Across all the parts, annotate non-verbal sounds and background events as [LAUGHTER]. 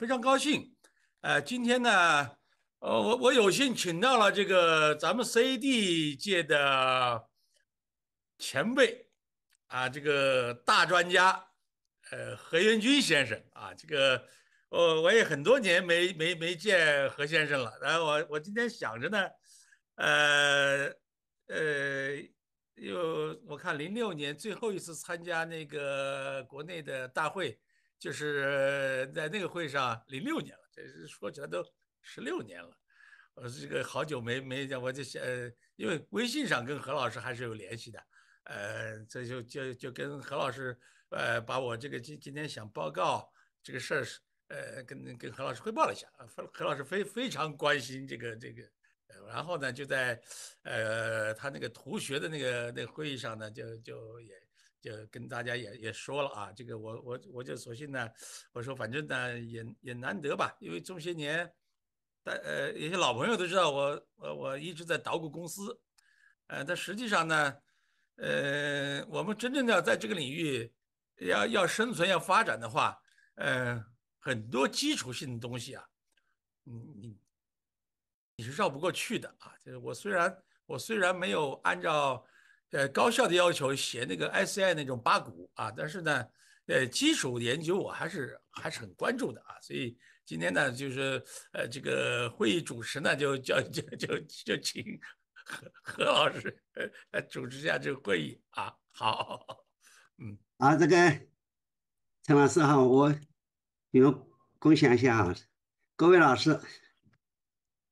非常高兴，呃，今天呢，呃，我我有幸请到了这个咱们 CAD 界的前辈啊，这个大专家，呃，何元军先生啊，这个，我我也很多年没没没见何先生了，然后我我今天想着呢，呃，呃，又我看零六年最后一次参加那个国内的大会。就是在那个会上，零六年了，这是说起来都十六年了，我这个好久没没见，我就呃，因为微信上跟何老师还是有联系的，呃，这就就就跟何老师，呃，把我这个今今天想报告这个事儿是，呃，跟跟何老师汇报了一下，何何老师非非常关心这个这个，然后呢，就在，呃，他那个同学的那个那会议上呢，就就也。就跟大家也也说了啊，这个我我我就索性呢，我说反正呢也也难得吧，因为这么些年，但呃有些老朋友都知道我我我一直在捣鼓公司，呃但实际上呢，呃我们真正的在这个领域要要生存要发展的话，呃很多基础性的东西啊，你你你是绕不过去的啊，就是我虽然我虽然没有按照。呃，高校的要求写那个 SCI 那种八股啊，但是呢，呃，基础研究我还是还是很关注的啊，所以今天呢，就是呃，这个会议主持呢，就叫就就就请何何老师呃主持一下这个会议啊。好，嗯啊，这个陈老师哈，我你们共享一下啊，各位老师，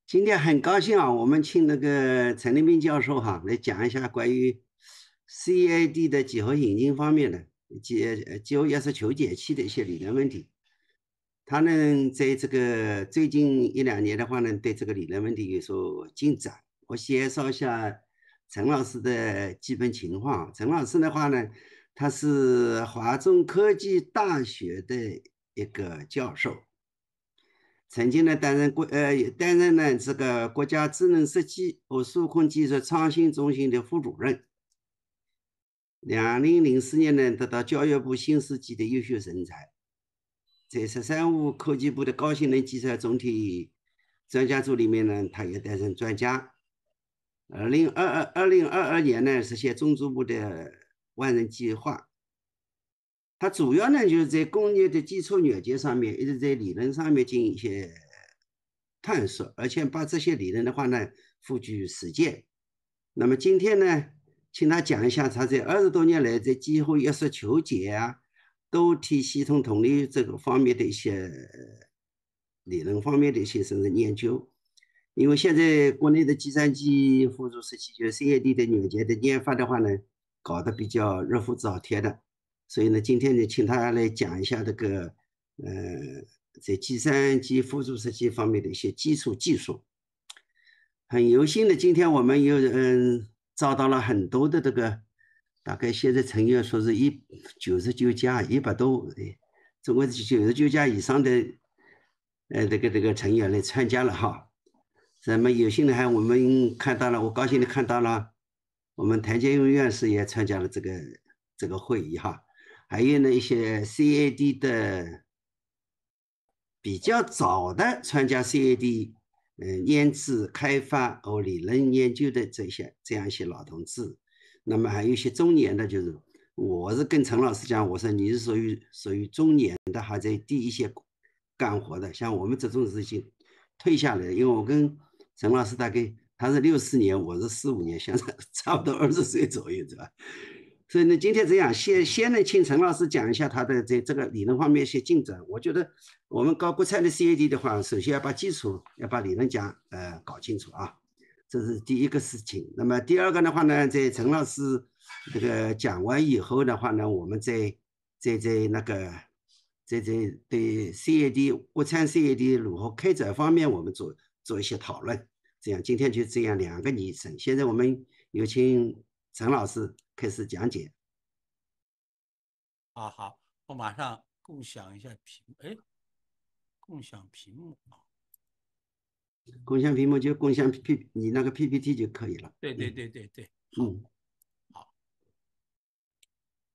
今天很高兴啊，我们请那个陈立斌教授哈来讲一下关于。CAD 的几何引进方面呢，几呃几何约求解器的一些理论问题，他呢，在这个最近一两年的话呢，对这个理论问题有所进展。我介绍一下陈老师的基本情况。陈老师的话呢，他是华中科技大学的一个教授，曾经呢担任国呃担任呢这个国家智能设计和数控技术创新中心的副主任。两零零四年呢，得到教育部新世纪的优秀人才，在十三五科技部的高性能计算总体专家组里面呢，他也担任专家。二零二二二零二二年呢，实现中组部的万人计划。他主要呢，就是在工业的基础软件上面，一直在理论上面进行一些探索，而且把这些理论的话呢，付诸实践。那么今天呢？请他讲一下他在二十多年来在几乎约束求解啊、多体系统统一这个方面的一些理论方面的一些深入研究。因为现在国内的计算机辅助设计，就 C A D 的软件的研发的话呢，搞得比较热火朝天的，所以呢，今天呢，请他来讲一下这个，呃，在计算机辅助设计方面的一些基础技术。很荣幸的，今天我们有嗯。遭到了很多的这个，大概现在成员说是一九十九家，一百多的，总共是九十九家以上的，呃，这个这个成员来参加了哈。咱们有幸的还我们看到了，我高兴的看到了，我们谭建勇院士也参加了这个这个会议哈。还有呢一些 CAD 的比较早的参加 CAD。嗯，研制、开发和理论研究的这些这样一些老同志，那么还有一些中年的，就是我是跟陈老师讲，我说你是属于属于中年的，还在第一线干活的，像我们这种已经退下来因为我跟陈老师大概他是六四年，我是四五年，相差 [LAUGHS] 差不多二十岁左右，是吧？所以，呢，今天这样，先先呢，请陈老师讲一下他的这这个理论方面一些进展。我觉得我们搞国产的 CAD 的话，首先要把基础、要把理论讲呃搞清楚啊，这是第一个事情。那么第二个的话呢，在陈老师这个讲完以后的话呢，我们再再再那个再再对 CAD 国产 CAD 如何开展方面，我们做做一些讨论。这样，今天就这样两个议程。现在我们有请。陈老师开始讲解。啊，好，我马上共享一下屏，哎，共享屏幕啊，共享屏幕就共享 P，你那个 PPT 就可以了。对对对对对，嗯，好，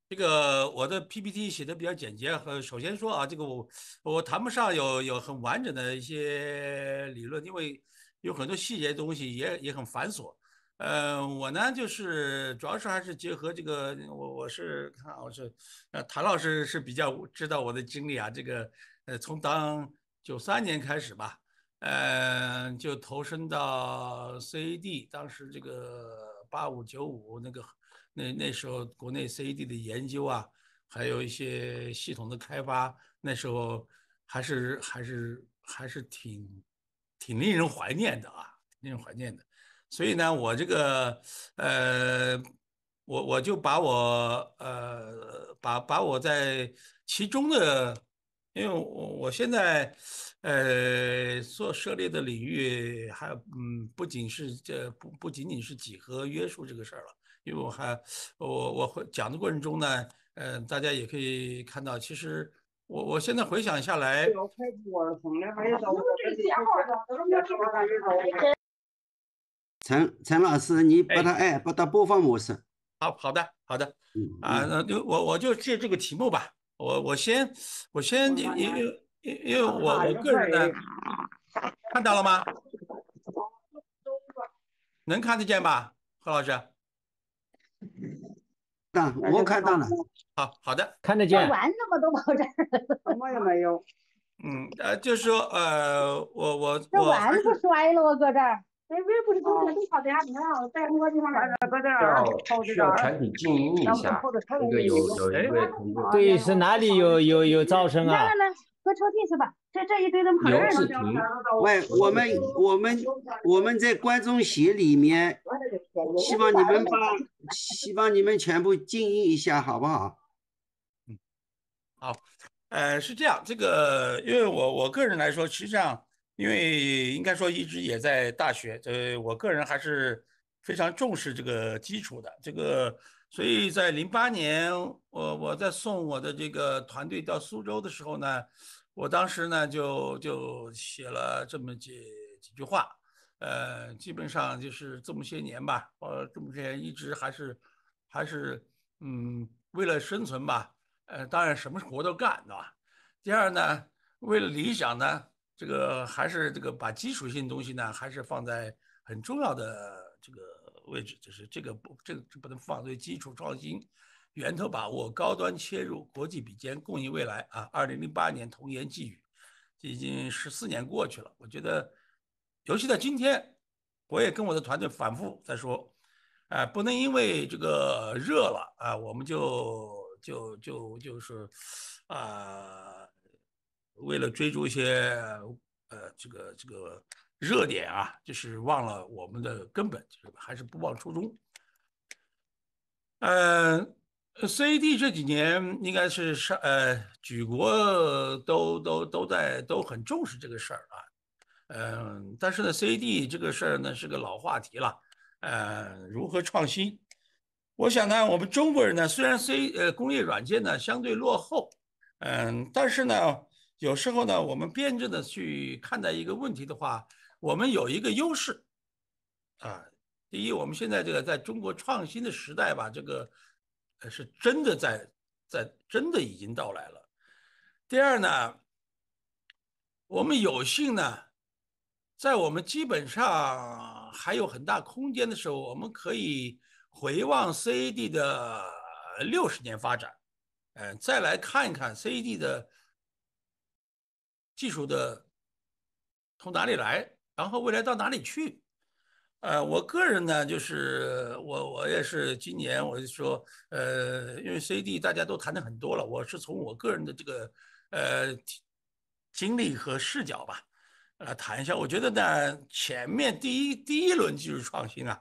这个我的 PPT 写的比较简洁，和首先说啊，这个我我谈不上有有很完整的一些理论，因为有很多细节东西也也很繁琐。呃，我呢就是主要是还是结合这个，我我是看我是，呃，谭老师是比较知道我的经历啊。这个，呃，从当九三年开始吧，呃，就投身到 CAD，当时这个八五九五那个，那那时候国内 CAD 的研究啊，还有一些系统的开发，那时候还是还是还是挺挺令人怀念的啊，令人怀念的。所以呢，我这个，呃，我我就把我呃，把把我在其中的，因为我我现在，呃，做涉猎的领域还嗯，不仅是这不不仅仅是几何约束这个事儿了，因为我还我我回讲的过程中呢，呃，大家也可以看到，其实我我现在回想下来。开从陈陈老师，你把它哎，把它播放模式。好好的好的，啊，那就我我就借这个题目吧，我我先我先因因因因为我我个人呢，看到了吗？能看得见吧？何老师？嗯，我看到了。好好的看得见。玩那么多宝剑，什么也没有。嗯呃，就是说呃，我我我这碗不摔了，我搁这儿。需要需要产品静音一下，一个有对是哪里有有有噪声啊？搁抽屉是吧？这这一堆都跑哪了？刘喂，我们我们我们在观众席里面，希望你们把希望你们全部静音一下，好不好？嗯，好，呃，是这样，这个因为我我个人来说，实际上。因为应该说一直也在大学，呃，我个人还是非常重视这个基础的这个，所以在零八年我我在送我的这个团队到苏州的时候呢，我当时呢就就写了这么几几句话，呃，基本上就是这么些年吧，呃，这么些年一直还是还是嗯为了生存吧，呃，当然什么活都干，对吧？第二呢，为了理想呢。这个还是这个把基础性东西呢，还是放在很重要的这个位置，就是这个不，这个这不能放，在基础创新、源头把握、高端切入、国际比肩、共赢未来啊！二零零八年童言寄语，已经十四年过去了。我觉得，尤其在今天，我也跟我的团队反复在说，哎，不能因为这个热了啊，我们就就就就是啊。为了追逐一些呃这个这个热点啊，就是忘了我们的根本，就是还是不忘初衷。嗯，CAD 这几年应该是上呃，举国都都都在都很重视这个事儿啊。嗯，但是呢，CAD 这个事儿呢是个老话题了。呃，如何创新？我想呢，我们中国人呢，虽然 C 呃工业软件呢相对落后，嗯，但是呢。有时候呢，我们辩证的去看待一个问题的话，我们有一个优势，啊，第一，我们现在这个在中国创新的时代吧，这个呃是真的在在真的已经到来了。第二呢，我们有幸呢，在我们基本上还有很大空间的时候，我们可以回望 CAD 的六十年发展，嗯，再来看一看 CAD 的。技术的从哪里来，然后未来到哪里去？呃，我个人呢，就是我我也是今年我就说，呃，因为 C D 大家都谈的很多了，我是从我个人的这个呃经历和视角吧，呃，谈一下。我觉得呢，前面第一第一轮技术创新啊，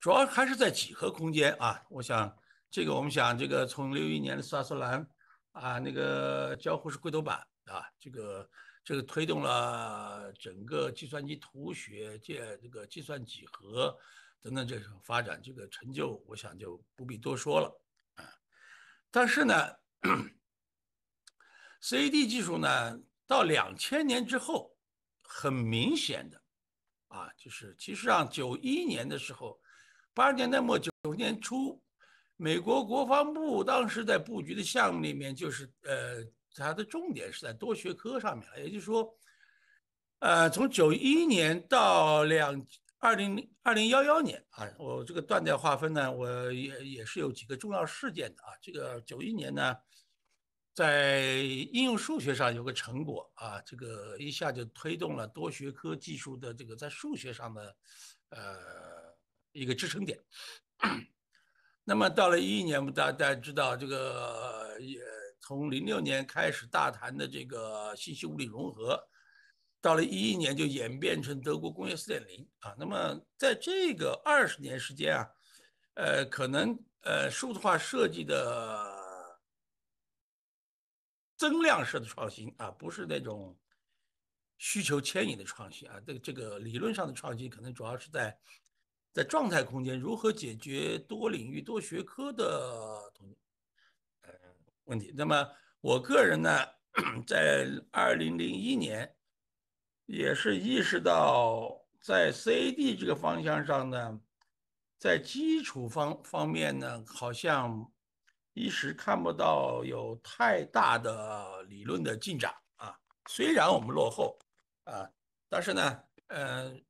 主要还是在几何空间啊。我想这个我们想这个从六一年的萨斯兰。啊，那个交互式绘图板啊，这个这个推动了整个计算机图学界、这个计算几何等等这种发展，这个成就我想就不必多说了啊。但是呢，CAD 技术呢，到两千年之后，很明显的啊，就是其实上九一年的时候，八十年代末九十年初。美国国防部当时在布局的项目里面，就是呃，它的重点是在多学科上面了。也就是说，呃，从九一年到两二零二零幺幺年啊，我这个断代划分呢，我也也是有几个重要事件的啊。这个九一年呢，在应用数学上有个成果啊，这个一下就推动了多学科技术的这个在数学上的呃一个支撑点。那么到了一一年，大家大家知道这个，从零六年开始大谈的这个信息物理融合，到了一一年就演变成德国工业四点零啊。那么在这个二十年时间啊，呃，可能呃数字化设计的增量式的创新啊，不是那种需求牵引的创新啊，这个这个理论上的创新可能主要是在。在状态空间如何解决多领域多学科的同呃问题？那么我个人呢，[CLEARS THROAT] 在二零零一年也是意识到，在 C A D 这个方向上呢，在基础方方面呢，好像一时看不到有太大的理论的进展啊。虽然我们落后啊，但是呢，嗯。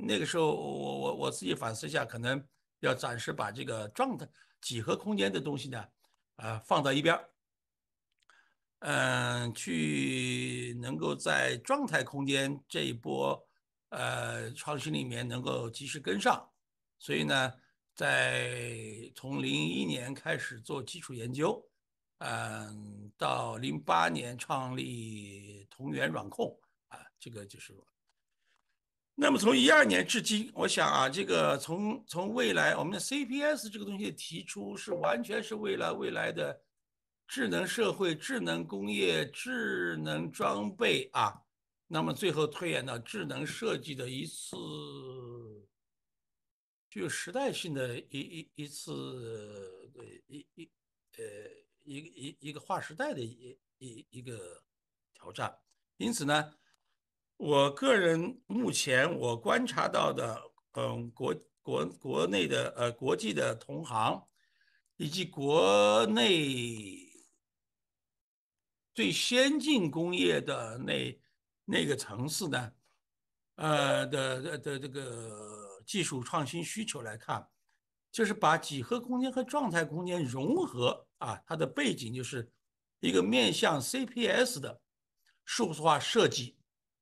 那个时候，我我我自己反思一下，可能要暂时把这个状态几何空间的东西呢，啊，放到一边嗯，去能够在状态空间这一波呃创新里面能够及时跟上，所以呢，在从零一年开始做基础研究，嗯，到零八年创立同源软控啊，这个就是。那么从一二年至今，我想啊，这个从从未来，我们的 CPS 这个东西提出是完全是为了未来的智能社会、智能工业、智能装备啊。那么最后推演到智能设计的一次具有时代性的一一一次一一呃一一一个划时代的一一一个挑战，因此呢。我个人目前我观察到的，嗯，国国国内的呃国际的同行，以及国内最先进工业的那那个城市呢，呃的的这个技术创新需求来看，就是把几何空间和状态空间融合啊，它的背景就是一个面向 CPS 的数字化设计。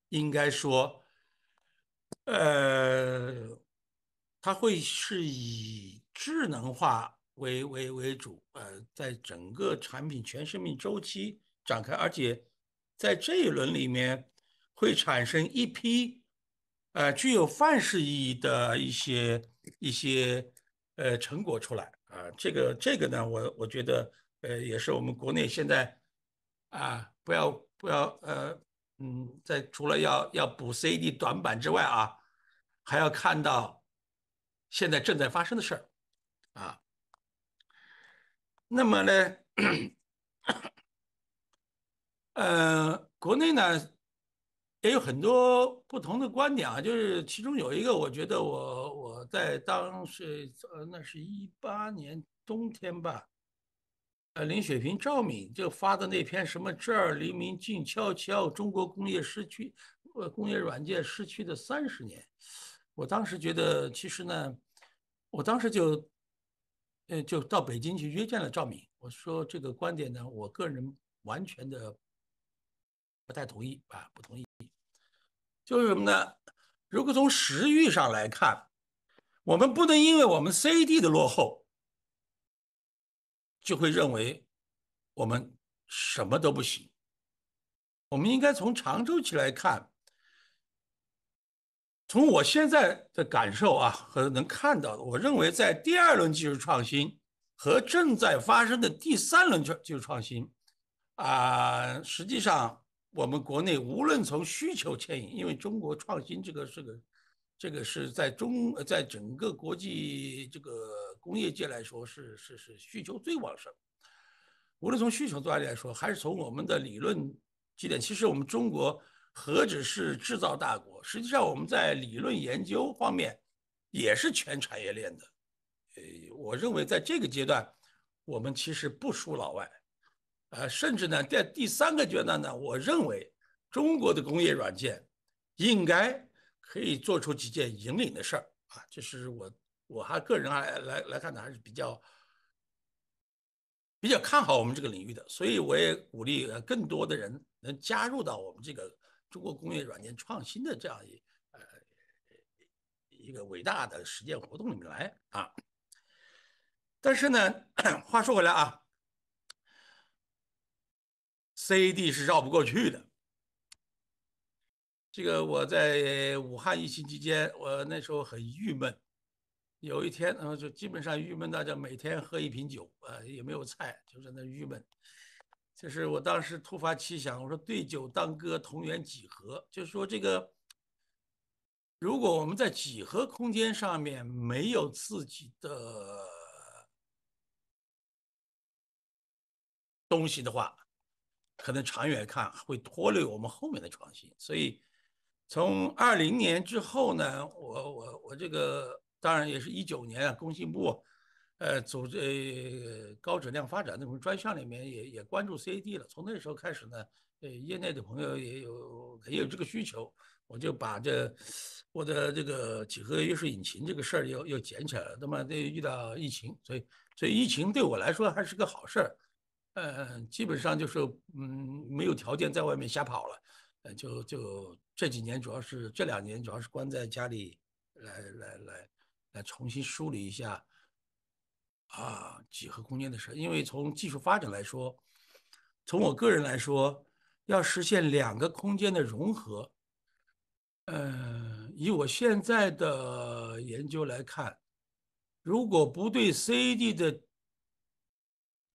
应该说，呃，它会是以智能化为为为主，呃，在整个产品全生命周期展开，而且在这一轮里面会产生一批呃具有范式意义的一些一些呃成果出来啊，这个这个呢，我我觉得呃也是我们国内现在啊不要不要呃。嗯，在除了要要补 C D 短板之外啊，还要看到现在正在发生的事儿啊。那么呢，呃，国内呢也有很多不同的观点啊，就是其中有一个，我觉得我我在当时呃，那是一八年冬天吧。呃，林雪平、赵敏就发的那篇什么“这儿黎明静悄悄，中国工业失去，呃，工业软件失去的三十年”，我当时觉得，其实呢，我当时就，呃，就到北京去约见了赵敏，我说这个观点呢，我个人完全的不太同意啊，不同意。就是什么呢？如果从时域上来看，我们不能因为我们 CAD 的落后。就会认为我们什么都不行。我们应该从长周期来看，从我现在的感受啊和能看到的，我认为在第二轮技术创新和正在发生的第三轮创技术创新，啊，实际上我们国内无论从需求牵引，因为中国创新这个是个。这个是在中，在整个国际这个工业界来说是是是需求最旺盛。无论从需求端来说，还是从我们的理论基点，其实我们中国何止是制造大国，实际上我们在理论研究方面也是全产业链的。呃，我认为在这个阶段，我们其实不输老外。呃，甚至呢，在第三个阶段呢，我认为中国的工业软件应该。可以做出几件引领的事儿啊，就是我我还个人还来来看的，还是比较比较看好我们这个领域的，所以我也鼓励呃更多的人能加入到我们这个中国工业软件创新的这样一呃一个伟大的实践活动里面来啊。但是呢，[COUGHS] 话说回来啊，C A D 是绕不过去的。这个我在武汉疫情期间，我那时候很郁闷。有一天，然后就基本上郁闷到，就每天喝一瓶酒，呃，也没有菜，就在那郁闷。就是我当时突发奇想，我说：“对酒当歌，同源几何。”就是说，这个如果我们在几何空间上面没有自己的东西的话，可能长远看会拖累我们后面的创新。所以。从二零年之后呢，我我我这个当然也是一九年啊，工信部呃组织高质量发展那种专项里面也也关注 CAD 了。从那时候开始呢，呃，业内的朋友也有也有这个需求，我就把这我的这个几何约束引擎这个事儿又又捡起来了。那么这遇到疫情，所以所以疫情对我来说还是个好事儿，嗯，基本上就是嗯没有条件在外面瞎跑了。就就这几年，主要是这两年，主要是关在家里来来来来重新梳理一下啊几何空间的事。因为从技术发展来说，从我个人来说，要实现两个空间的融合，嗯，以我现在的研究来看，如果不对 C、a D 的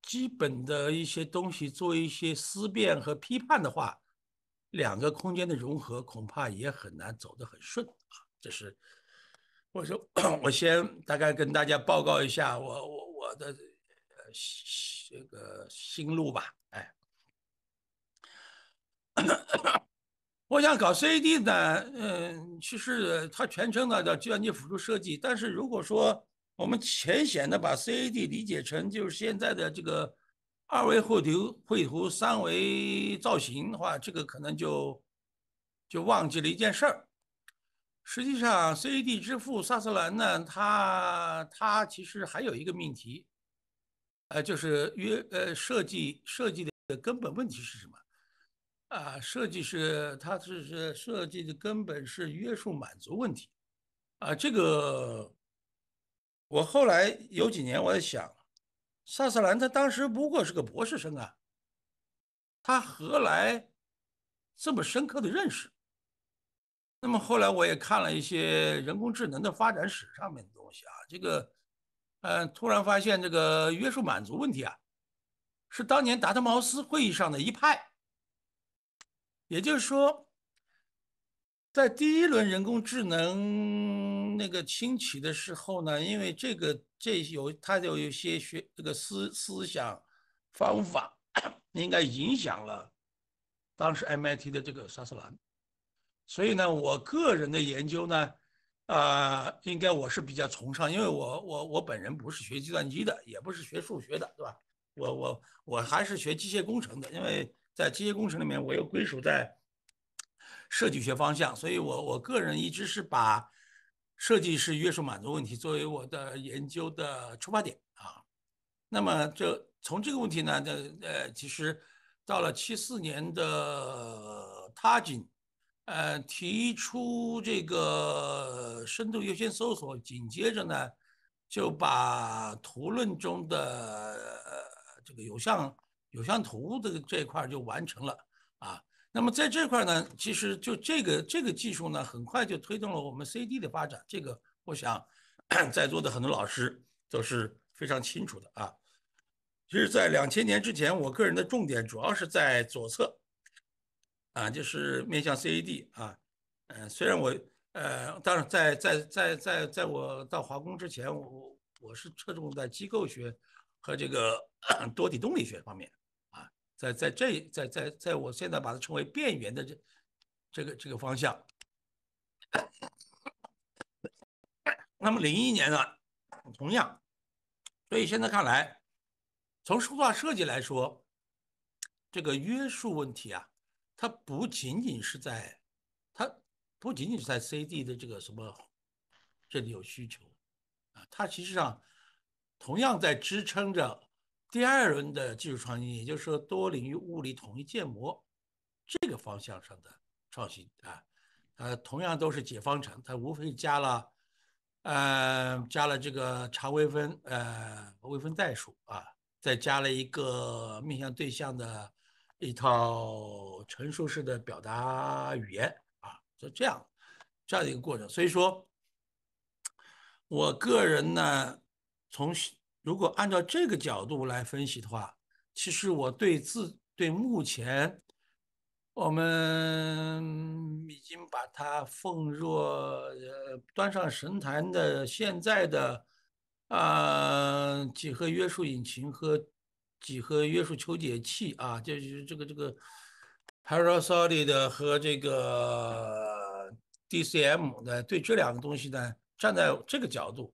基本的一些东西做一些思辨和批判的话，两个空间的融合恐怕也很难走得很顺啊！这是我说，我先大概跟大家报告一下我我我的呃这个心路吧。哎，我想搞 CAD 呢，嗯，其实它全称呢叫计算机辅助设计，但是如果说我们浅显的把 CAD 理解成就是现在的这个。二维绘图、绘图、三维造型的话，这个可能就就忘记了一件事儿。实际上，CAD 之父萨瑟兰呢，他他其实还有一个命题，呃，就是约呃设计设计的的根本问题是什么？啊，设计是它是是设计的根本是约束满足问题。啊，这个我后来有几年我在想。萨斯兰他当时不过是个博士生啊，他何来这么深刻的认识？那么后来我也看了一些人工智能的发展史上面的东西啊，这个，呃，突然发现这个约束满足问题啊，是当年达特茅斯会议上的一派，也就是说，在第一轮人工智能。那个兴起的时候呢，因为这个这有，他就有些学这个思思想方法，应该影响了当时 MIT 的这个萨斯兰，所以呢，我个人的研究呢，啊，应该我是比较崇尚，因为我我我本人不是学计算机的，也不是学数学的，对吧？我我我还是学机械工程的，因为在机械工程里面我又归属在设计学方向，所以我我个人一直是把。设计是约束满足问题作为我的研究的出发点啊，那么这从这个问题呢，这呃，其实到了七四年的他仅呃，提出这个深度优先搜索，紧接着呢，就把图论中的这个有向有向图的这一块就完成了啊。那么在这块呢，其实就这个这个技术呢，很快就推动了我们 CAD 的发展。这个我想 [CLEARS THROAT] 在座的很多老师都是非常清楚的啊。其实，在两千年之前，我个人的重点主要是在左侧，啊，就是面向 CAD 啊。嗯，虽然我呃，当然在在在在在我到华工之前，我我是侧重在机构学和这个 [CLEARS THROAT] 多体动力学方面。在在这在在在我现在把它称为变元的这这个这个方向，那么零一年呢，同样，所以现在看来，从字化设计来说，这个约束问题啊，它不仅仅是在，它不仅仅是在 CD 的这个什么，这里有需求，啊，它其实上同样在支撑着。第二轮的技术创新，也就是说多领域物理统一建模这个方向上的创新啊，呃，同样都是解方程，它无非加了，呃，加了这个差微分，呃，微分代数啊，再加了一个面向对象的一套陈述式的表达语言啊，就这样这样的一个过程。所以说，我个人呢，从。如果按照这个角度来分析的话，其实我对自对目前我们已经把它奉若呃端上神坛的现在的啊几何约束引擎和几何约束求解器啊，就是这个这个 Parasolid 和这个 DCM 的，对这两个东西呢，站在这个角度。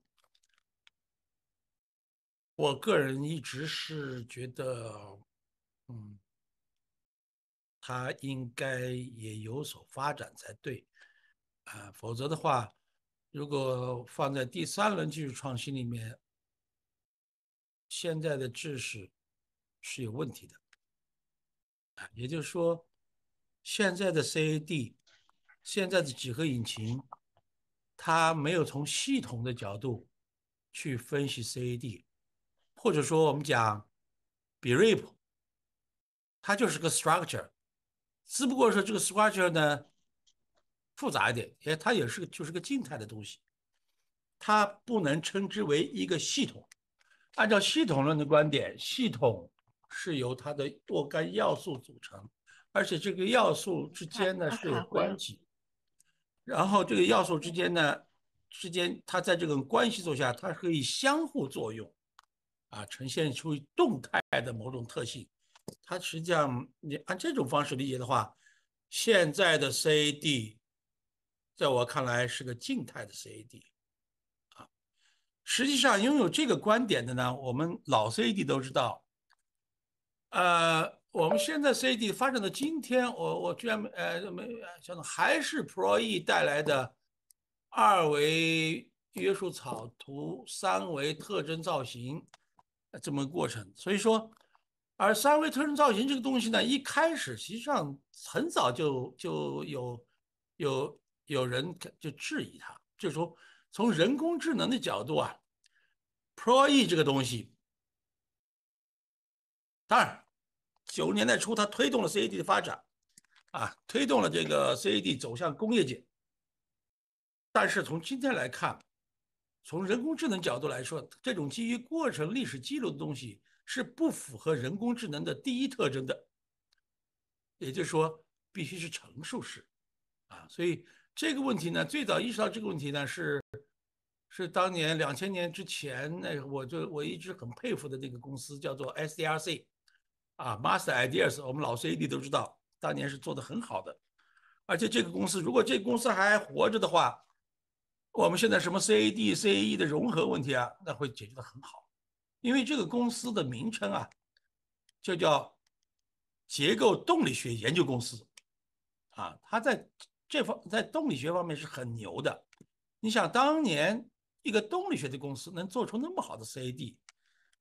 我个人一直是觉得，嗯，他应该也有所发展才对，啊，否则的话，如果放在第三轮技术创新里面，现在的知识是有问题的，啊，也就是说，现在的 CAD，现在的几何引擎，它没有从系统的角度去分析 CAD。或者说，我们讲，比瑞普，它就是个 structure，只不过说这个 structure 呢，复杂一点，也它也是个就是个静态的东西，它不能称之为一个系统。按照系统论的观点，系统是由它的若干要素组成，而且这个要素之间呢是有关系，然后这个要素之间呢之间，它在这种关系作用下，它可以相互作用。啊，呈现出动态的某种特性。它实际上，你按这种方式理解的话，现在的 CAD 在我看来是个静态的 CAD。啊，实际上拥有这个观点的呢，我们老 CAD 都知道。呃，我们现在 CAD 发展到今天，我我居然呃没想到还是 ProE 带来的二维约束草图、三维特征造型。这么个过程，所以说，而三维特征造型这个东西呢，一开始实际上很早就就有有有人就质疑它，就是说从人工智能的角度啊，ProE 这个东西，当然九十年代初它推动了 CAD 的发展啊，推动了这个 CAD 走向工业界，但是从今天来看。从人工智能角度来说，这种基于过程历史记录的东西是不符合人工智能的第一特征的，也就是说，必须是陈述式，啊，所以这个问题呢，最早意识到这个问题呢，是是当年两千年之前那我就我一直很佩服的那个公司叫做 SDRC，啊，Master Ideas，我们老 C a D 都知道，当年是做的很好的，而且这个公司如果这公司还活着的话。我们现在什么 CAD、CE a 的融合问题啊，那会解决的很好，因为这个公司的名称啊，就叫结构动力学研究公司啊，它在这方在动力学方面是很牛的。你想当年一个动力学的公司能做出那么好的 CAD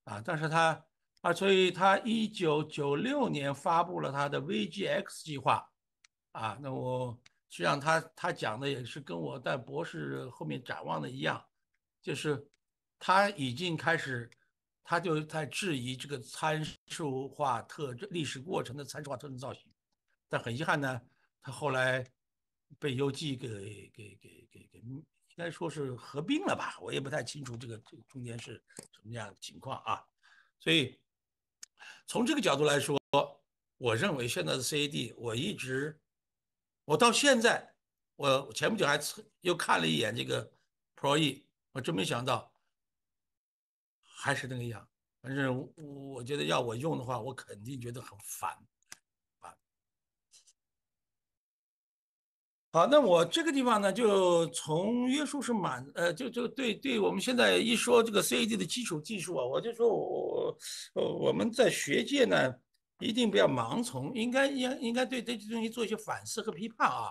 啊，但是它啊，所以它一九九六年发布了它的 v g x 计划啊，那我。实际上，他他讲的也是跟我在博士后面展望的一样，就是他已经开始，他就在质疑这个参数化特征历史过程的参数化特征造型，但很遗憾呢，他后来被邮寄给给给给给应该说是合并了吧，我也不太清楚这个这个中间是什么样的情况啊，所以从这个角度来说，我认为现在的 CAD 我一直。我到现在，我前不久还又看了一眼这个 Pro E，我真没想到，还是那个样。反正我觉得要我用的话，我肯定觉得很烦。好，那我这个地方呢，就从约束是满，呃，就就对对，我们现在一说这个 CAD 的基础技术啊，我就说我我我们在学界呢。一定不要盲从，应该应应该对这些东西做一些反思和批判啊。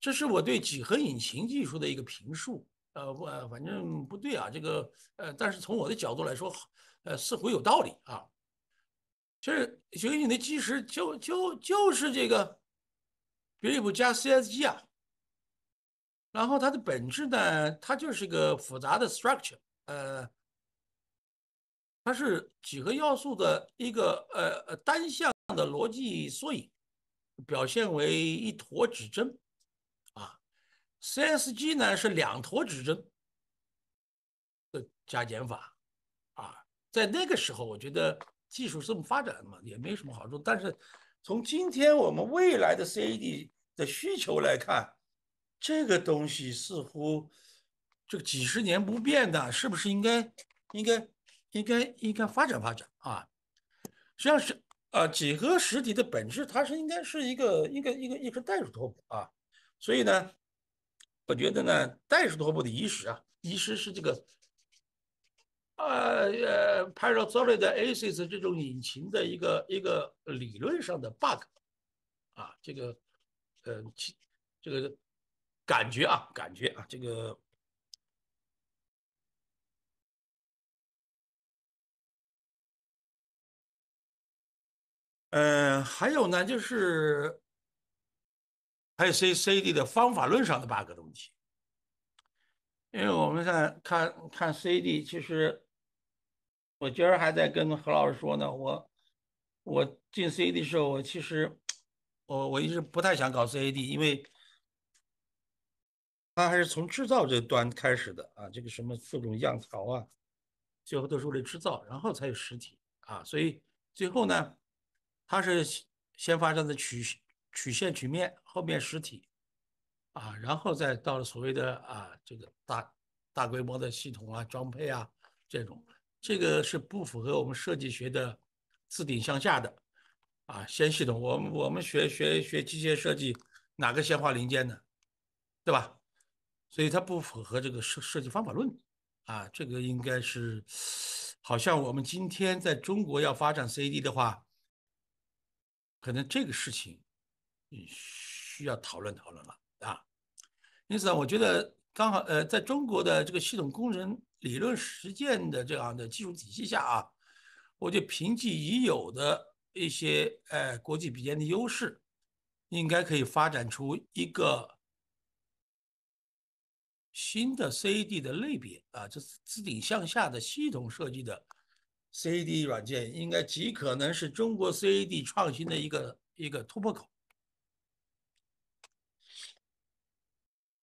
这是我对几何引擎技术的一个评述。呃，不，反正不对啊。这个呃，但是从我的角度来说，呃，似乎有道理啊。就是，就你的基石，就就就是这个 b i l i 加 C S G 啊。然后它的本质呢，它就是个复杂的 structure，呃。它是几何要素的一个呃单向的逻辑缩影，表现为一坨指针，啊，C S G 呢是两坨指针的加减法，啊，在那个时候我觉得技术这么发展嘛，也没什么好处。但是从今天我们未来的 C A D 的需求来看，这个东西似乎这个几十年不变的，是不是应该应该？应该应该发展发展啊！实际上是，啊，几何实体的本质，它是应该是一个一个一个一个代数拓扑啊。所以呢，我觉得呢，代数拓扑的遗失啊，遗失是这个，呃呃 p a r a l s o l i e 的 a c e s 这种引擎的一个一个理论上的 bug 啊。这个，呃其这个感觉啊，感觉啊，这个。嗯，还有呢，就是还有 C c d 的方法论上的 bug 的问题，因为我们在看看 CAD，其实我今儿还在跟何老师说呢，我我进 CAD 的时候，我其实我我一直不太想搞 CAD，因为它还是从制造这端开始的啊，这个什么各种样条啊，最后都是为了制造，然后才有实体啊，所以最后呢。它是先发展的曲曲线曲面，后面实体，啊，然后再到了所谓的啊这个大大规模的系统啊装配啊这种，这个是不符合我们设计学的自顶向下的，啊，先系统，我们我们学学学机械设计哪个先画零件呢，对吧？所以它不符合这个设设计方法论，啊，这个应该是好像我们今天在中国要发展 CAD 的话。可能这个事情，嗯，需要讨论讨论了啊。因此呢，我觉得刚好呃，在中国的这个系统工程理论实践的这样的技术体系下啊，我就凭借已有的一些呃国际比肩的优势，应该可以发展出一个新的 CAD 的类别啊，这是自顶向下的系统设计的。CAD 软件应该极可能是中国 CAD 创新的一个一个突破口。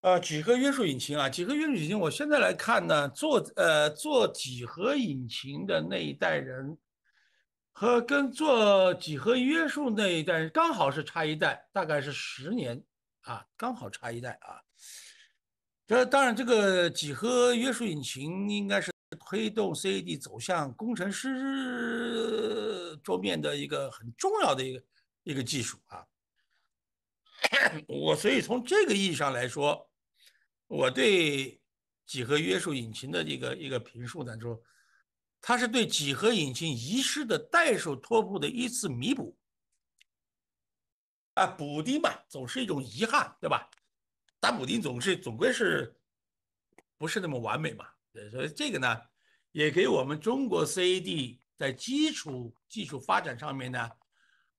啊，几何约束引擎啊，几何约束引擎，我现在来看呢，做呃做几何引擎的那一代人，和跟做几何约束那一代人刚好是差一代，大概是十年啊，刚好差一代啊。这当然，这个几何约束引擎应该是。推动 CAD 走向工程师桌面的一个很重要的一个一个技术啊，[COUGHS] 我所以从这个意义上来说，我对几何约束引擎的一个一个评述呢，说它是对几何引擎遗失的代数拓扑的一次弥补啊，补丁嘛，总是一种遗憾，对吧？打补丁总是总归是，不是那么完美嘛，所以这个呢。也给我们中国 CAD 在基础技术发展上面呢，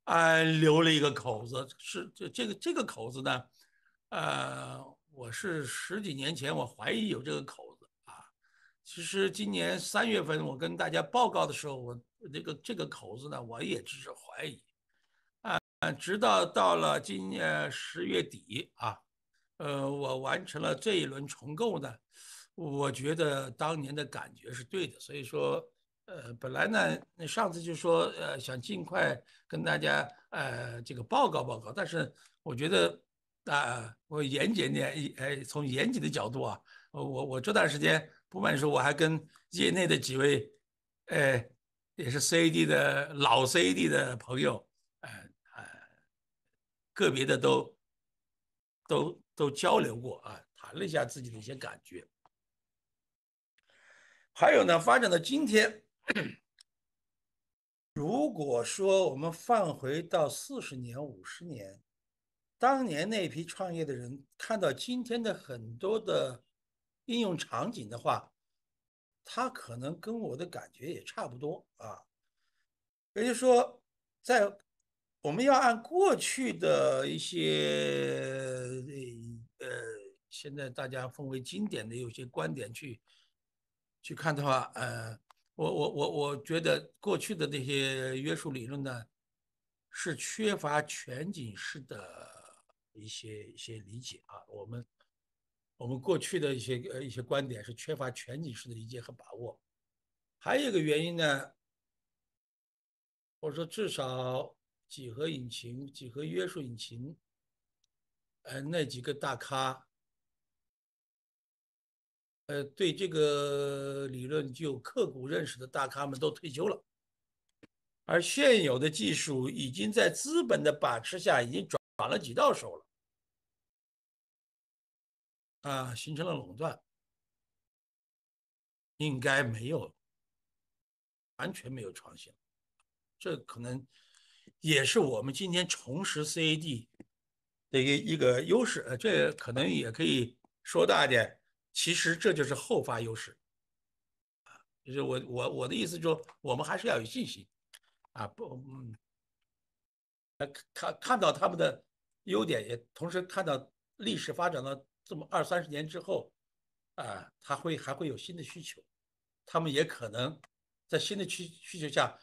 呃，留了一个口子。是这这个这个口子呢，呃，我是十几年前我怀疑有这个口子啊。其实今年三月份我跟大家报告的时候，我这个这个口子呢，我也只是怀疑啊。直到到了今年十月底啊，呃，我完成了这一轮重构呢。我觉得当年的感觉是对的，所以说，呃，本来呢，上次就说，呃，想尽快跟大家，呃，这个报告报告，但是我觉得，啊，我严谨点，哎，从严谨的角度啊，我我我这段时间，不瞒你说，我还跟业内的几位，呃，也是 CAD 的老 CAD 的朋友，呃呃，个别的都，都都交流过啊，谈了一下自己的一些感觉。还有呢，发展到今天，如果说我们放回到四十年、五十年，当年那批创业的人看到今天的很多的应用场景的话，他可能跟我的感觉也差不多啊。也就是说，在我们要按过去的一些呃现在大家分为经典的有些观点去。去看的话，呃，我我我我觉得过去的那些约束理论呢，是缺乏全景式的，一些一些理解啊。我们我们过去的一些呃一些观点是缺乏全景式的理解和把握。还有一个原因呢，我说至少几何引擎、几何约束引擎，呃，那几个大咖。呃，对这个理论具有刻骨认识的大咖们都退休了，而现有的技术已经在资本的把持下，已经转转了几道手了，啊，形成了垄断，应该没有，完全没有创新，这可能也是我们今天重拾 CAD 的一个一个优势，呃，这可能也可以说大一点。其实这就是后发优势，啊，就是我我我的意思就是，我们还是要有信心，啊，不，嗯，看看到他们的优点，也同时看到历史发展了这么二三十年之后，啊，他会还会有新的需求，他们也可能在新的需需求下，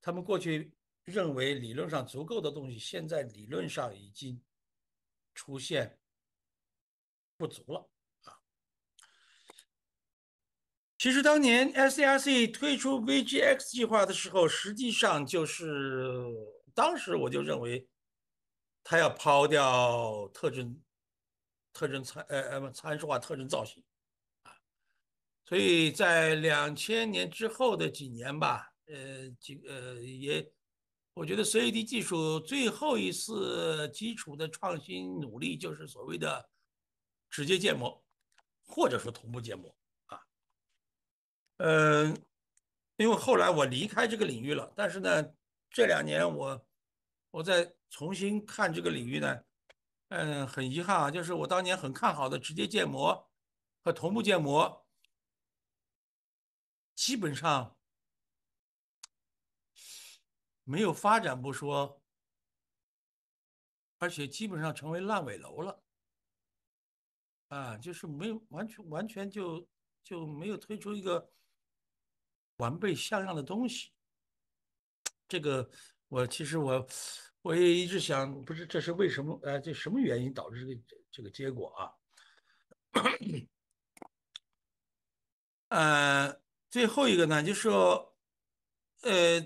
他们过去认为理论上足够的东西，现在理论上已经出现不足了。其实当年 S C R C 推出 V G X 计划的时候，实际上就是当时我就认为，他要抛掉特征、特征参呃呃不参数化特征造型啊，所以在两千年之后的几年吧，呃几呃也，我觉得 C A D 技术最后一次基础的创新努力就是所谓的直接建模，或者说同步建模。嗯，因为后来我离开这个领域了，但是呢，这两年我我再重新看这个领域呢，嗯，很遗憾啊，就是我当年很看好的直接建模和同步建模，基本上没有发展不说，而且基本上成为烂尾楼了，啊，就是没有完全完全就就没有推出一个。完备像样的东西，这个我其实我我也一直想，不是这是为什么？哎，这什么原因导致这个这个结果啊？[COUGHS] 呃，最后一个呢，就是说，呃，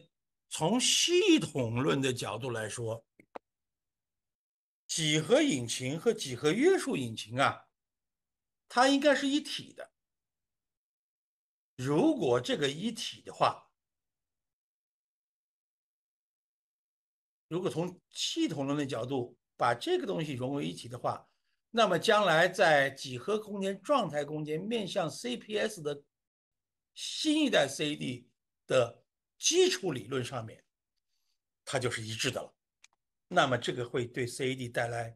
从系统论的角度来说，几何引擎和几何约束引擎啊，它应该是一体的。如果这个一体的话，如果从系统论的角度把这个东西融为一体的话，那么将来在几何空间、状态空间、面向 CPS 的新一代 CAD 的基础理论上面，它就是一致的了。那么这个会对 CAD 带来，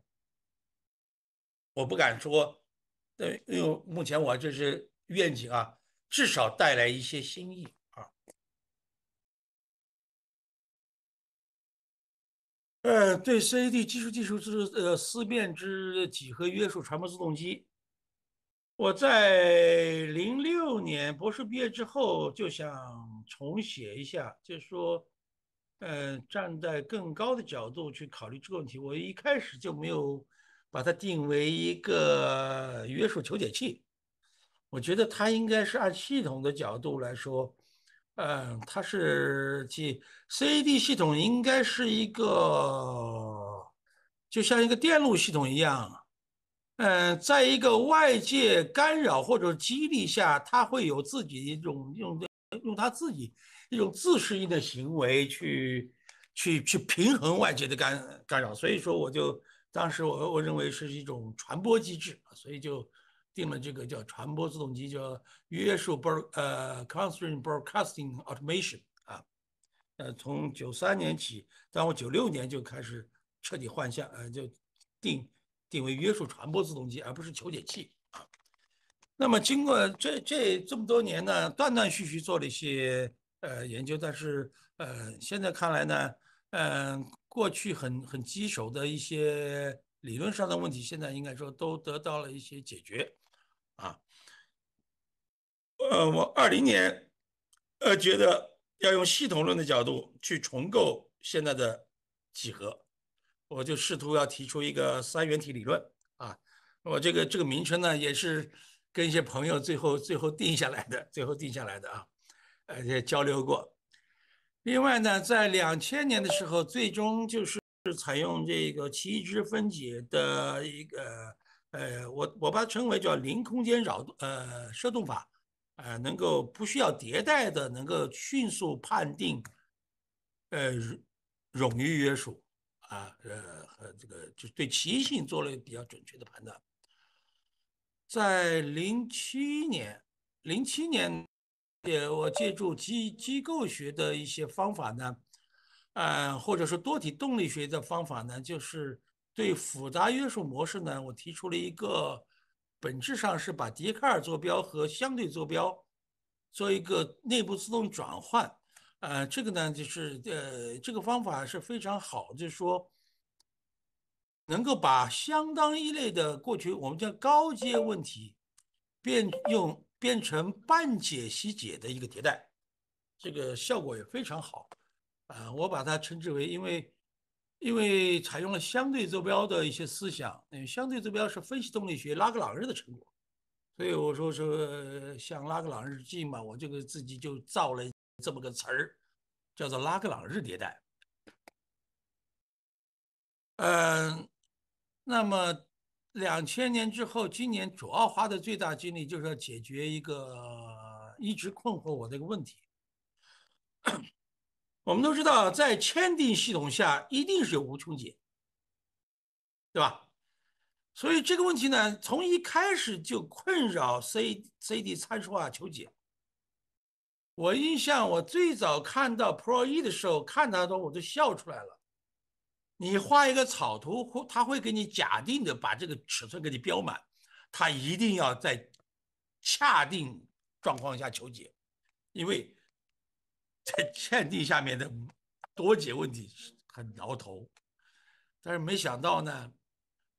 我不敢说，对，因为目前我这是愿景啊。至少带来一些新意啊。呃，对，C A D 技术技术，是呃思辨之几何约束传播自动机。我在零六年博士毕业之后就想重写一下，就说，呃，站在更高的角度去考虑这个问题。我一开始就没有把它定为一个约束求解器。我觉得它应该是按系统的角度来说，嗯，它是即 CAD 系统应该是一个，就像一个电路系统一样，嗯，在一个外界干扰或者激励下，它会有自己一种用用它自己一种自适应的行为去去去平衡外界的干干扰。所以说，我就当时我我认为是一种传播机制，所以就。定了这个叫传播自动机，叫约束播呃，constraint broadcasting automation 啊，呃，从九三年起，但我九六年就开始彻底换向，呃，就定定为约束传播自动机，而不是求解器啊。那么经过这这这么多年呢，断断续续做了一些呃研究，但是呃，现在看来呢，嗯，过去很很棘手的一些理论上的问题，现在应该说都得到了一些解决。啊，呃，我二零年，呃，觉得要用系统论的角度去重构现在的几何，我就试图要提出一个三元体理论啊。我这个这个名称呢，也是跟一些朋友最后最后定下来的，最后定下来的啊，呃，交流过。另外呢，在两千年的时候，最终就是是采用这个奇异值分解的一个。呃，我我把它称为叫零空间扰呃摄动法，呃，能够不需要迭代的，能够迅速判定呃冗余约束啊，呃和这个就对奇异性做了比较准确的判断。在零七年，零七年也我借助机机构学的一些方法呢，啊，或者说多体动力学的方法呢，就是。对复杂约束模式呢，我提出了一个本质上是把笛卡尔坐标和相对坐标做一个内部自动转换。呃，这个呢就是呃这个方法是非常好，就是说能够把相当一类的过去我们叫高阶问题变用变成半解析解的一个迭代，这个效果也非常好。呃，我把它称之为因为。因为采用了相对坐标的一些思想，嗯，相对坐标是分析动力学拉格朗日的成果，所以我说是像拉格朗日记嘛，我就自己就造了这么个词儿，叫做拉格朗日迭代。嗯，那么两千年之后，今年主要花的最大精力就是要解决一个一直困惑我一个问题。我们都知道，在签定系统下一定是有无穷解，对吧？所以这个问题呢，从一开始就困扰 C、C、D 参数化求解。我印象，我最早看到 Pro E 的时候，看它的时候我都笑出来了。你画一个草图，它会给你假定的把这个尺寸给你标满，它一定要在恰定状况下求解，因为。在限 [LAUGHS] 定下面的多解问题是很挠头，但是没想到呢，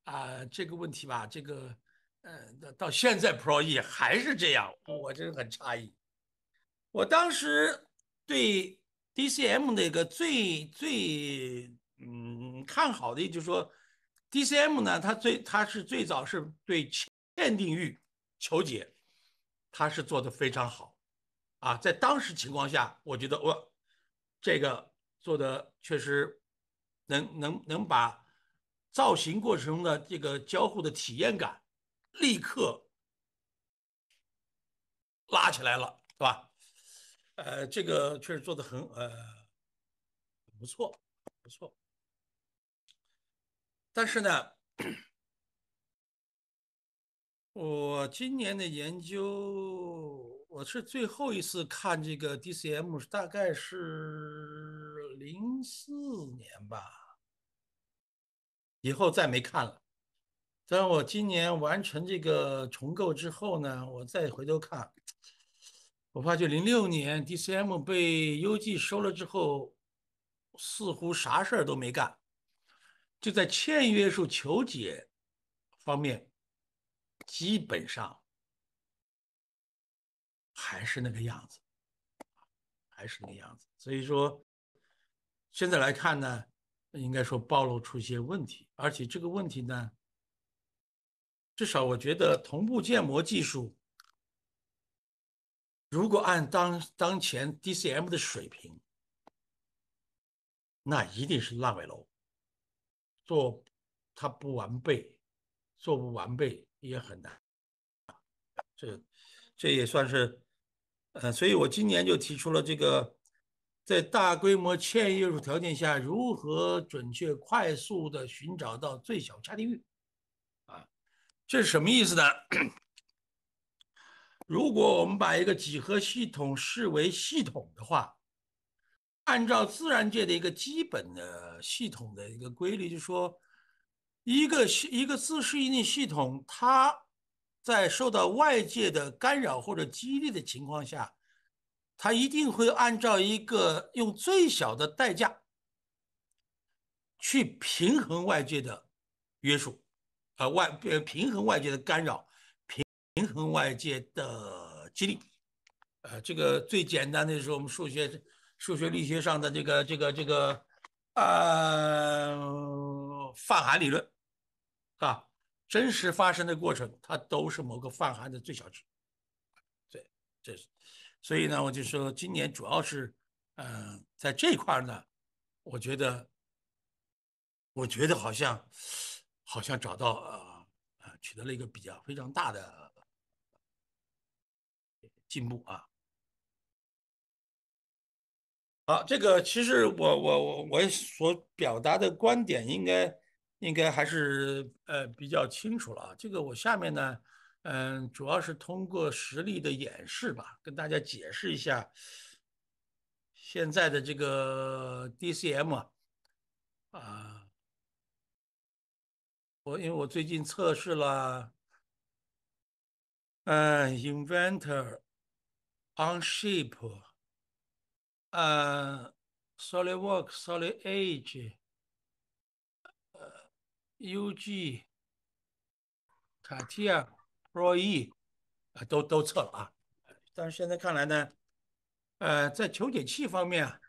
啊这个问题吧，这个，呃，到现在 ProE 还是这样，我真的很诧异。我当时对 DCM 那个最最，嗯，看好的就是说，DCM 呢，它最它是最早是对限定域求解，它是做的非常好。啊，在当时情况下，我觉得我这个做的确实能能能把造型过程的这个交互的体验感立刻拉起来了，是吧？呃，这个确实做的很呃不错不错。但是呢，[COUGHS] 我今年的研究。我是最后一次看这个 DCM 大概是零四年吧，以后再没看了。但我今年完成这个重构之后呢，我再回头看，我发觉零六年 DCM 被 UG 收了之后，似乎啥事儿都没干，就在欠约束求解方面基本上。还是那个样子，还是那个样子。所以说，现在来看呢，应该说暴露出一些问题，而且这个问题呢，至少我觉得同步建模技术，如果按当当前 DCM 的水平，那一定是烂尾楼，做它不完备，做不完备也很难，这，这也算是。呃，所以我今年就提出了这个，在大规模嵌约束条件下，如何准确快速的寻找到最小加定域？啊，这是什么意思呢？如果我们把一个几何系统视为系统的话，按照自然界的一个基本的系统的一个规律，就是说，一个系一个自适应系统，它。在受到外界的干扰或者激励的情况下，他一定会按照一个用最小的代价去平衡外界的约束，呃，外呃平衡外界的干扰，平平衡外界的激励，呃，这个最简单的就是我们数学数学力学上的这个这个这个呃泛函理论，啊。真实发生的过程，它都是某个泛函的最小值。对，这是，所以呢，我就说今年主要是，嗯，在这块呢，我觉得，我觉得好像，好像找到啊啊，取得了一个比较非常大的进步啊。好，这个其实我我我我所表达的观点应该。应该还是呃比较清楚了啊，这个我下面呢，嗯，主要是通过实例的演示吧，跟大家解释一下现在的这个 DCM 啊，我因为我最近测试了，嗯，Inventor、Onshape、呃，SolidWorks、Solid e g e U G、卡提亚、Pro E 啊，都都撤了啊！但是现在看来呢，呃，在求解器方面啊，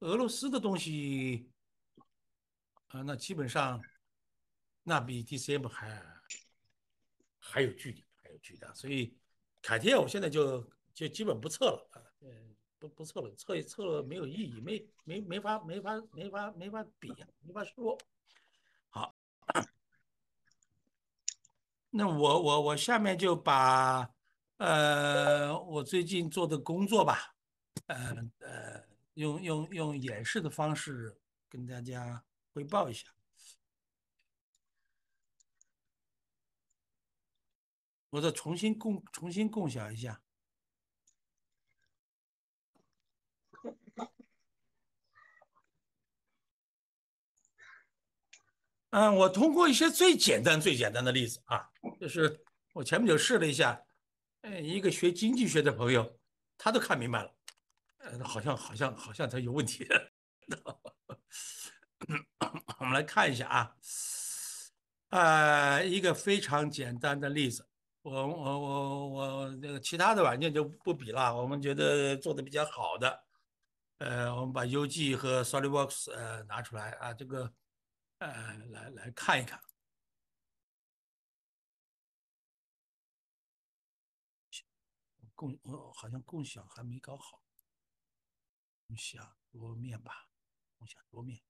俄罗斯的东西啊，那基本上那比 D C M 还还有距离，还有距离。所以卡贴我现在就就基本不撤了，嗯，不不撤了，撤也撤了，没有意义，没没没法没法没法没法比，没法说。那我我我下面就把，呃，我最近做的工作吧，呃呃，用用用演示的方式跟大家汇报一下，我再重新共重新共享一下。嗯，我通过一些最简单、最简单的例子啊，就是我前不久试了一下，嗯，一个学经济学的朋友，他都看明白了，呃，好像好像好像他有问题，[LAUGHS] [COUGHS] 我们来看一下啊，呃，一个非常简单的例子，我我我我那个其他的软件就不比了，我们觉得做的比较好的，呃，我们把 U G 和 SolidWorks 呃拿出来啊，这个。呃，来来看一看，共好像共享还没搞好，共享桌面吧，共享桌面。